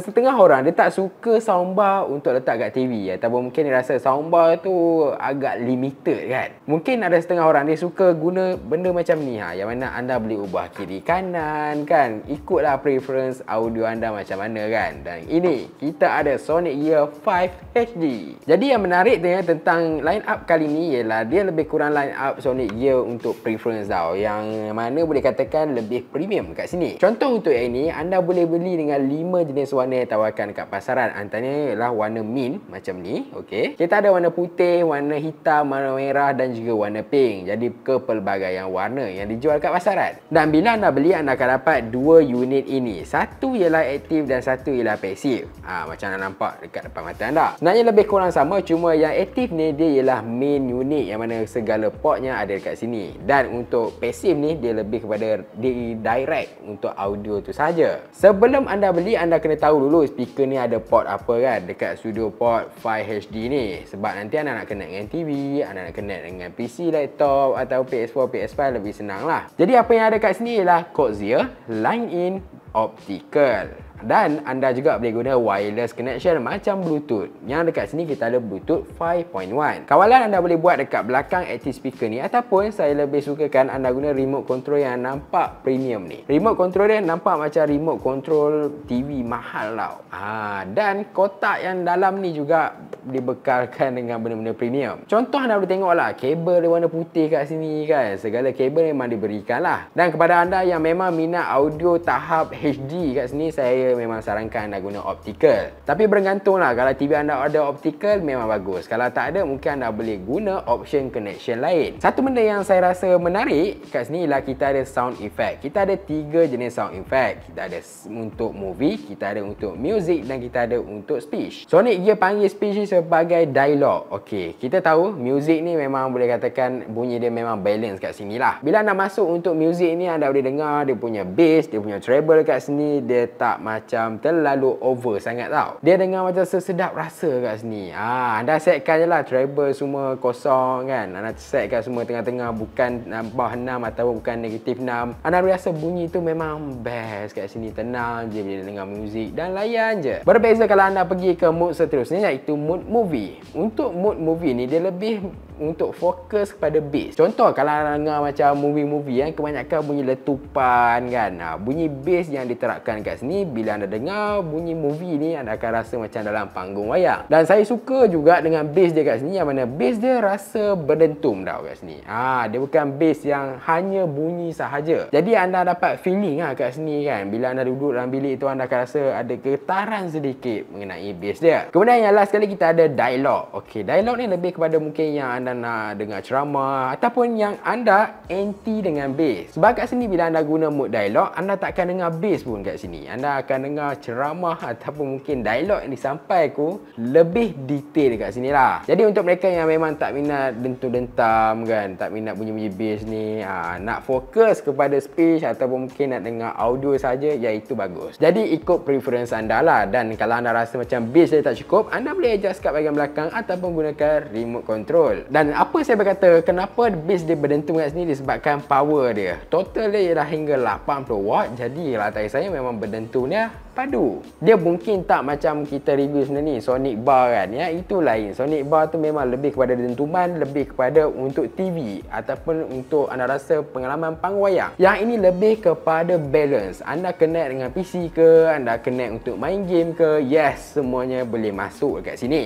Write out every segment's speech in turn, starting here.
Setengah orang dia tak suka soundbar untuk letak kat TV Ataupun mungkin dia rasa soundbar tu agak limited kan Mungkin ada setengah orang dia suka guna benda macam ni ha, Yang mana anda boleh ubah kiri kanan kan Ikutlah preference audio anda macam mana kan Dan ini kita ada Sonic Year 5 HD Jadi yang menarik dia tentang line up kali ni Ialah dia lebih kurang line up Sonic Year untuk preference tau Yang mana boleh katakan lebih premium kat sini Contoh untuk yang ini anda boleh beli dengan 5 jenis warna warna yang tawarkan kat pasaran antaranya ialah warna mint macam ni okey kita ada warna putih warna hitam warna merah dan juga warna pink jadi kepelbagaian warna yang dijual kat pasaran dan bila anda beli anda akan dapat dua unit ini satu ialah aktif dan satu ialah pasif ha, macam anda nampak dekat depan mata anda sebenarnya lebih kurang sama cuma yang aktif ni dia ialah main unit yang mana segala portnya ada dekat sini dan untuk pasif ni dia lebih kepada di direct untuk audio tu saja. sebelum anda beli anda kena tahu tahu dulu speaker ni ada port apa kan dekat studio port 5HD ni sebab nanti anak nak connect dengan TV, anak nak connect dengan PC laptop atau PS4, PS5 lebih senang lah. Jadi apa yang ada kat sini ialah Coxia Line In Optical dan anda juga boleh guna wireless connection macam bluetooth yang dekat sini kita ada bluetooth 5.1 kawalan anda boleh buat dekat belakang active speaker ni ataupun saya lebih sukakan anda guna remote control yang nampak premium ni remote control dia nampak macam remote control TV mahal tau ha, dan kotak yang dalam ni juga dibekalkan dengan benda-benda premium. Contoh anda boleh tengok lah kabel dia warna putih kat sini kan. Segala kabel memang diberikan lah. Dan kepada anda yang memang minat audio tahap HD kat sini, saya memang sarankan anda guna optical. Tapi bergantung lah kalau TV anda ada optical memang bagus. Kalau tak ada mungkin anda boleh guna option connection lain. Satu benda yang saya rasa menarik kat sini ialah kita ada sound effect. Kita ada tiga jenis sound effect. Kita ada untuk movie, kita ada untuk music dan kita ada untuk speech. Sonic Gear panggil speech ni sebagai dialog. Okey, kita tahu muzik ni memang boleh katakan bunyi dia memang balance kat sini lah. Bila anda masuk untuk muzik ni, anda boleh dengar dia punya bass, dia punya treble kat sini, dia tak macam terlalu over sangat tau. Dia dengar macam sesedap rasa kat sini. Ah, anda setkan je lah treble semua kosong kan. Anda setkan semua tengah-tengah bukan bawah 6 atau bukan negatif 6. Anda rasa bunyi tu memang best kat sini. Tenang je bila dengar muzik dan layan je. Berbeza kalau anda pergi ke mood seterusnya iaitu mood mood movie Untuk mood movie ni dia lebih untuk fokus pada bass Contoh kalau dengar macam movie-movie kan Kebanyakan bunyi letupan kan ha, Bunyi bass yang diterapkan kat sini Bila anda dengar bunyi movie ni Anda akan rasa macam dalam panggung wayang Dan saya suka juga dengan bass dia kat sini Yang mana bass dia rasa berdentum tau kat sini ha, Dia bukan bass yang hanya bunyi sahaja Jadi anda dapat feeling lah ha, kat sini kan Bila anda duduk dalam bilik tu Anda akan rasa ada getaran sedikit mengenai bass dia Kemudian yang last sekali kita ada dialog. Okey, dialog ni lebih kepada mungkin yang anda nak dengar ceramah ataupun yang anda anti dengan bass. Sebab kat sini bila anda guna mood dialog, anda tak akan dengar bass pun kat sini. Anda akan dengar ceramah ataupun mungkin dialog yang sampai aku lebih detail dekat sini lah. Jadi untuk mereka yang memang tak minat dentu-dentam kan, tak minat bunyi-bunyi bass ni, aa, ah, nak fokus kepada speech ataupun mungkin nak dengar audio saja, iaitu ya, bagus. Jadi ikut preference anda lah dan kalau anda rasa macam bass dia tak cukup, anda boleh adjust kat bahagian belakang ataupun gunakan remote control. Dan apa saya berkata kenapa base dia berdentum kat sini disebabkan power dia. Total dia ialah hingga 80 watt jadi lah tayar saya memang berdentum dia padu. Dia mungkin tak macam kita review sebenarnya ni, Sonic Bar kan. Ya, itu lain. Sonic Bar tu memang lebih kepada dentuman, lebih kepada untuk TV ataupun untuk anda rasa pengalaman pangwayang. Yang ini lebih kepada balance. Anda connect dengan PC ke, anda connect untuk main game ke, yes, semuanya boleh masuk dekat sini.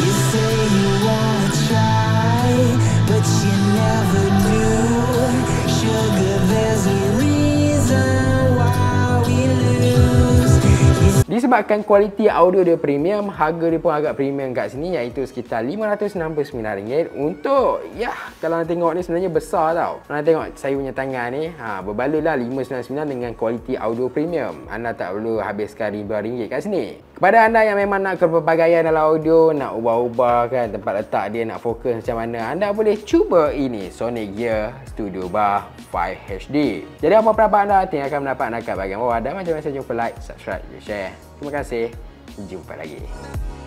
You say you want disebabkan kualiti audio dia premium, harga dia pun agak premium kat sini iaitu sekitar RM569 untuk ya kalau nak tengok ni sebenarnya besar tau. Kalau nak tengok saya punya tangan ni, ha berbaloi lah RM599 dengan kualiti audio premium. Anda tak perlu habiskan ribuan ringgit kat sini. Kepada anda yang memang nak kepelbagaian dalam audio, nak ubah-ubah kan tempat letak dia, nak fokus macam mana, anda boleh cuba ini Sony Gear Studio Bar 5HD. Jadi apa perabak anda, tinggalkan pendapat anda kat bahagian bawah dan macam biasa jumpa like, subscribe, share. Terima kasih, jumpa lagi.